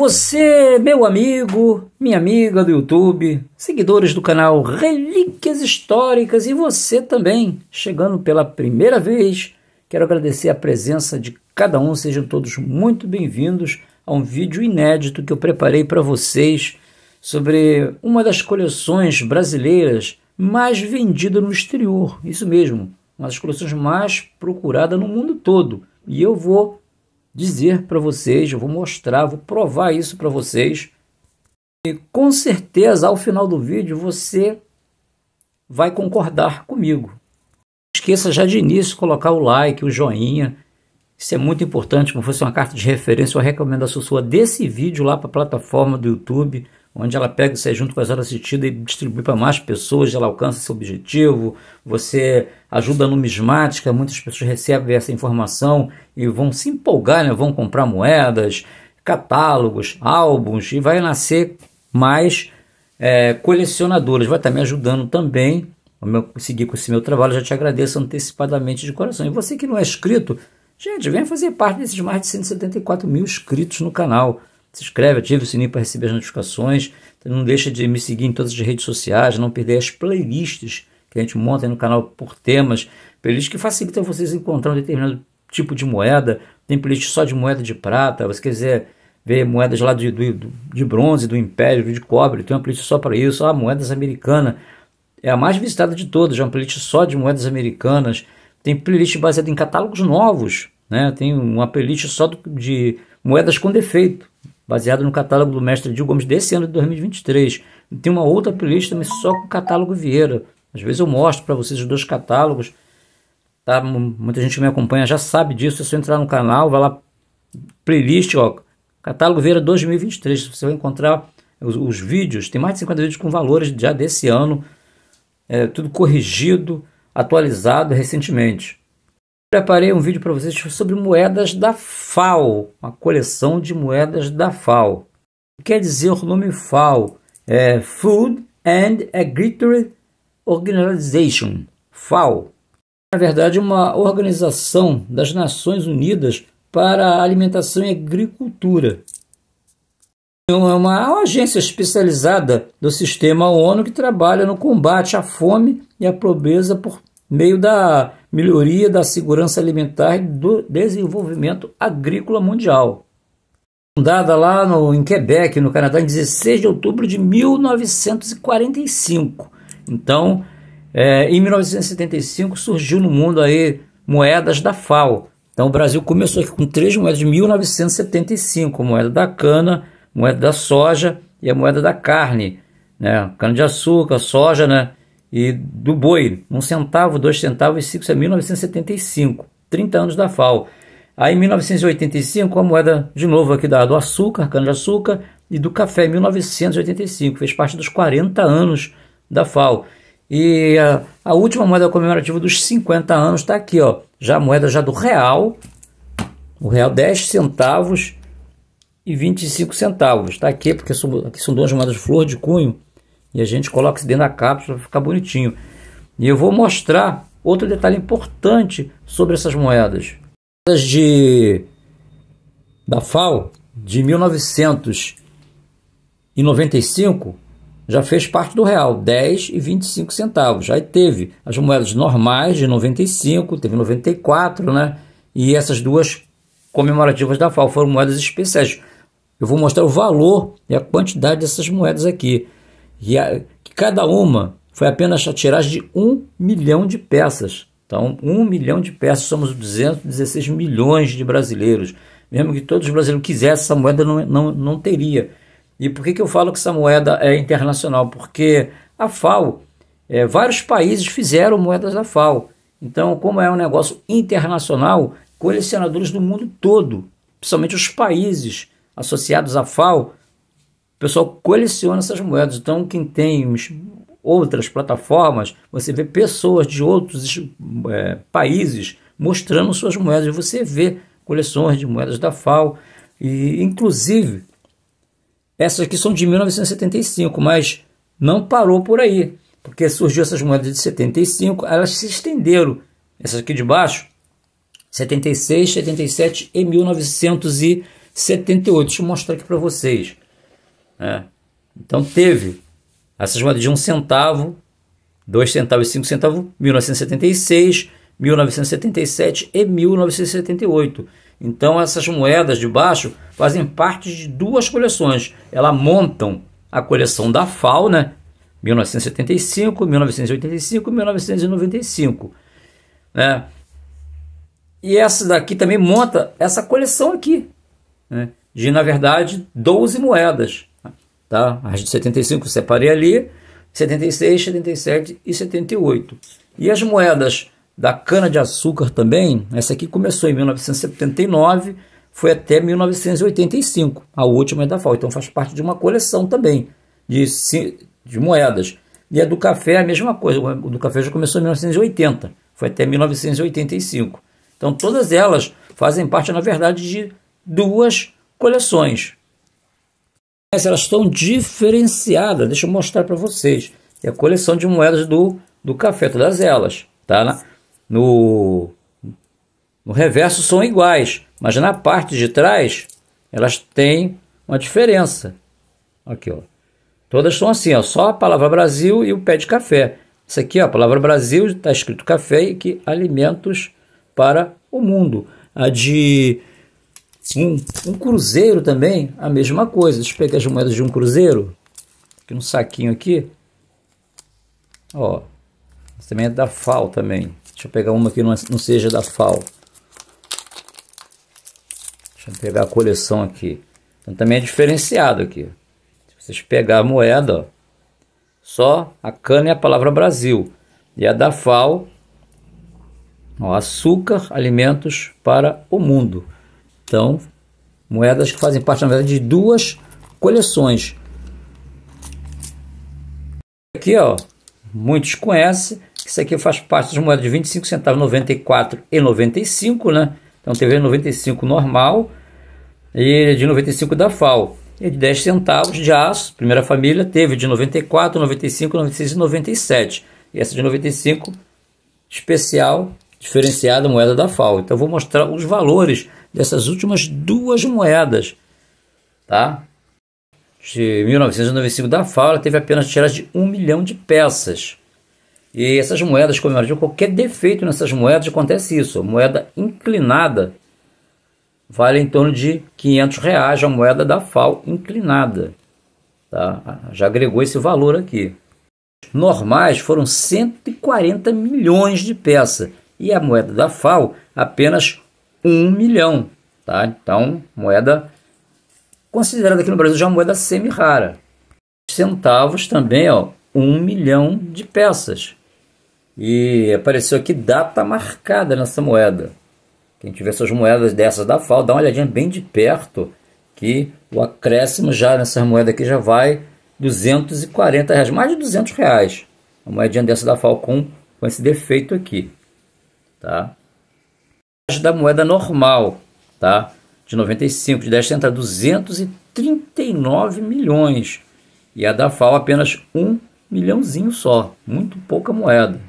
você, meu amigo, minha amiga do YouTube, seguidores do canal Relíquias Históricas e você também, chegando pela primeira vez, quero agradecer a presença de cada um, sejam todos muito bem-vindos a um vídeo inédito que eu preparei para vocês sobre uma das coleções brasileiras mais vendida no exterior, isso mesmo, uma das coleções mais procurada no mundo todo. E eu vou dizer para vocês, eu vou mostrar, vou provar isso para vocês. E com certeza, ao final do vídeo, você vai concordar comigo. Não esqueça já de início colocar o like, o joinha. Isso é muito importante, como fosse uma carta de referência, uma recomendação sua desse vídeo lá para a plataforma do YouTube onde ela pega você junto com as horas assistidas e distribui para mais pessoas, ela alcança seu objetivo, você ajuda a numismática, muitas pessoas recebem essa informação e vão se empolgar, né? vão comprar moedas, catálogos, álbuns, e vai nascer mais é, colecionadores, vai estar tá me ajudando também a seguir com esse meu trabalho, já te agradeço antecipadamente de coração. E você que não é inscrito, gente, vem fazer parte desses mais de 174 mil inscritos no canal se inscreve, ative o sininho para receber as notificações. Não deixa de me seguir em todas as redes sociais, não perder as playlists que a gente monta no canal por temas, playlists que facilitam vocês encontrar um determinado tipo de moeda. Tem playlist só de moeda de prata, você quiser ver moedas lá de, de, de bronze, do império, de cobre, tem uma playlist só para isso. Ah, moedas americanas, é a mais visitada de todas, é uma playlist só de moedas americanas. Tem playlist baseada em catálogos novos, né? tem uma playlist só de moedas com defeito baseado no catálogo do mestre Dil Gomes desse ano de 2023. tem uma outra playlist também só com o catálogo Vieira. Às vezes eu mostro para vocês os dois catálogos. Tá? Muita gente que me acompanha já sabe disso. É só entrar no canal, vai lá, playlist, ó, catálogo Vieira 2023. Você vai encontrar os, os vídeos. Tem mais de 50 vídeos com valores já desse ano. É, tudo corrigido, atualizado recentemente. Preparei um vídeo para vocês sobre moedas da FAO, uma coleção de moedas da FAO. O que quer dizer o nome FAO? É Food and Agriculture Organization, FAO. Na verdade, uma organização das Nações Unidas para Alimentação e Agricultura. É, é uma agência especializada do sistema ONU que trabalha no combate à fome e à pobreza por meio da melhoria da segurança alimentar e do desenvolvimento agrícola mundial. Fundada lá no, em Quebec, no Canadá, em 16 de outubro de 1945. Então, é, em 1975 surgiu no mundo aí moedas da FAO. Então o Brasil começou aqui com três moedas de 1975, a moeda da cana, moeda da soja e a moeda da carne, né? Cana de açúcar, soja, né? e do boi, um centavo, dois centavos e cinco, isso é 1975, 30 anos da FAO. Aí em 1985, a moeda de novo aqui da, do açúcar, cana-de-açúcar e do café, 1985, fez parte dos 40 anos da FAO. E a, a última moeda comemorativa dos 50 anos está aqui, ó, já a moeda já do real, o real 10 centavos e 25 centavos. Está aqui porque são, aqui são duas moedas de flor de cunho e a gente coloca isso dentro da cápsula para ficar bonitinho. E eu vou mostrar outro detalhe importante sobre essas moedas. As de da FAO de 1995 já fez parte do real, 10 e 25 centavos. Aí teve as moedas normais de 95, teve 94, né? E essas duas comemorativas da FAO foram moedas especiais. Eu vou mostrar o valor e a quantidade dessas moedas aqui. E a, cada uma foi apenas a tiragem de um milhão de peças. Então, um milhão de peças, somos 216 milhões de brasileiros. Mesmo que todos os brasileiros quisessem, essa moeda não, não, não teria. E por que, que eu falo que essa moeda é internacional? Porque a FAO, é, vários países fizeram moedas da FAO. Então, como é um negócio internacional, colecionadores do mundo todo, principalmente os países associados à FAO, pessoal coleciona essas moedas. Então, quem tem outras plataformas, você vê pessoas de outros é, países mostrando suas moedas. Você vê coleções de moedas da FAO. E, inclusive, essas aqui são de 1975, mas não parou por aí, porque surgiu essas moedas de 75, elas se estenderam. Essas aqui de baixo, 76, 77 e 1978. Deixa eu mostrar aqui para vocês. Né? Então teve essas moedas de um centavo, dois centavos e cinco centavos, 1976, 1977 e 1978. Então essas moedas de baixo fazem parte de duas coleções. Elas montam a coleção da FAO, né? 1975, 1985, 1995, né? E essa daqui também monta essa coleção aqui, né? de na verdade 12 moedas tá? As de 75 eu separei ali, 76, 77 e 78. E as moedas da cana-de-açúcar também, essa aqui começou em 1979, foi até 1985, a última é da FAO, Então faz parte de uma coleção também de, de moedas. E a do café é a mesma coisa, o do café já começou em 1980, foi até 1985. Então todas elas fazem parte, na verdade, de duas coleções, elas estão diferenciadas. Deixa eu mostrar para vocês. É a coleção de moedas do, do café, todas elas. Tá? No, no reverso são iguais, mas na parte de trás elas têm uma diferença. Aqui, ó. Todas são assim, ó, só a palavra Brasil e o pé de café. Isso aqui, ó, a palavra Brasil, está escrito café e que alimentos para o mundo. A de um, um cruzeiro também, a mesma coisa. Deixa eu pegar as moedas de um cruzeiro. Aqui um saquinho aqui. Ó, também é da FAL também. Deixa eu pegar uma que não, é- não seja da FAL. Deixa eu pegar a coleção aqui. Então também é diferenciado aqui. Se vocês pegar a moeda, ó, só a cana e a palavra Brasil. E a da FAO, ó, açúcar, alimentos para o mundo. Então, moedas que fazem parte, na verdade, de duas coleções. Aqui, ó, muitos conhecem, isso aqui faz parte das moedas de 25 centavos, 94 e 95, né? Então, teve 95 normal e de 95 da FAO. E de 10 centavos de aço, primeira família, teve de 94, 95, 96 e 97. E essa de 95, especial, diferenciada, moeda da FAO. Então, vou mostrar os valores dessas últimas duas moedas, tá? De 1995 da Fala teve apenas tiras de um milhão de peças. E essas moedas comemorativas, qualquer defeito nessas moedas acontece isso. A moeda inclinada vale em torno de 500 reais a moeda da FAO inclinada. Tá? Já agregou esse valor aqui. Normais foram 140 milhões de peças e a moeda da FAO apenas 1 milhão. Tá? Então, moeda considerada aqui no Brasil já moeda semi-rara. Centavos também, ó, 1 milhão de peças. E apareceu aqui data marcada nessa moeda. Quem tiver suas moedas dessas da FAO, dá uma olhadinha bem de perto que o acréscimo já nessa moeda aqui já vai 240 reais, mais de 200 reais. Uma moedinha dessa da FAO com, com esse defeito aqui, tá? da moeda normal, tá? De 95, de 10 centavos 239 milhões. E a da FAO apenas um milhãozinho só, muito pouca moeda.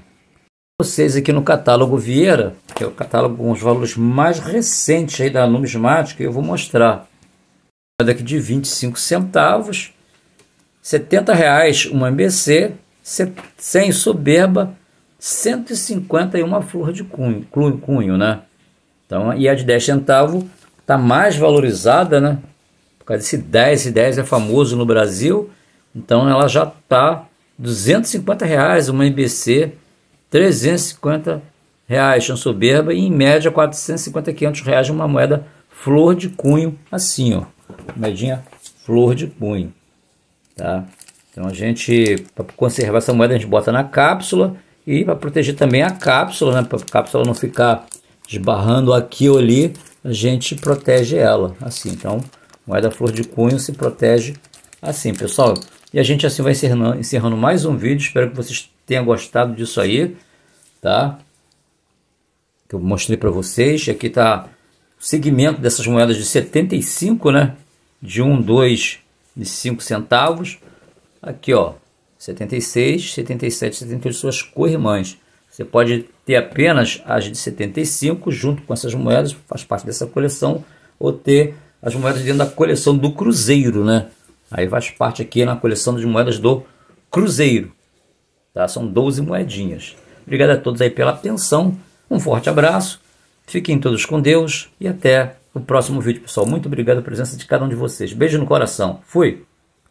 Vocês aqui no catálogo Vieira, que é o catálogo com os valores mais recentes aí da numismática, eu vou mostrar. Moeda aqui de 25 centavos, 70 reais uma MBC, 100 soberba, 151 flor de cunho, cunho, né? Então, e a de 10 centavos está mais valorizada, né? Por causa desse 10, e 10 é famoso no Brasil, então ela já está 250 reais uma MBC, 350 reais uma soberba e em média 450, 500 reais uma moeda flor de cunho assim, ó. Moedinha flor de cunho, tá? Então a gente, para conservar essa moeda, a gente bota na cápsula e para proteger também a cápsula, né? Para a cápsula não ficar esbarrando aqui ou ali, a gente protege ela, assim. Então, moeda flor de cunho se protege assim, pessoal. E a gente assim vai encerrando, encerrando mais um vídeo. Espero que vocês tenham gostado disso aí, tá? Que eu mostrei para vocês. Aqui tá o segmento dessas moedas de 75, né? De 1, 2 e 5 centavos. Aqui, ó, 76, 77, 78, suas corrimãs. Você pode ter apenas as de 75 junto com essas moedas, faz parte dessa coleção, ou ter as moedas dentro da coleção do Cruzeiro, né? Aí faz parte aqui na coleção de moedas do Cruzeiro. Tá? São 12 moedinhas. Obrigado a todos aí pela atenção. Um forte abraço. Fiquem todos com Deus e até o próximo vídeo, pessoal. Muito obrigado pela presença de cada um de vocês. Beijo no coração. Fui!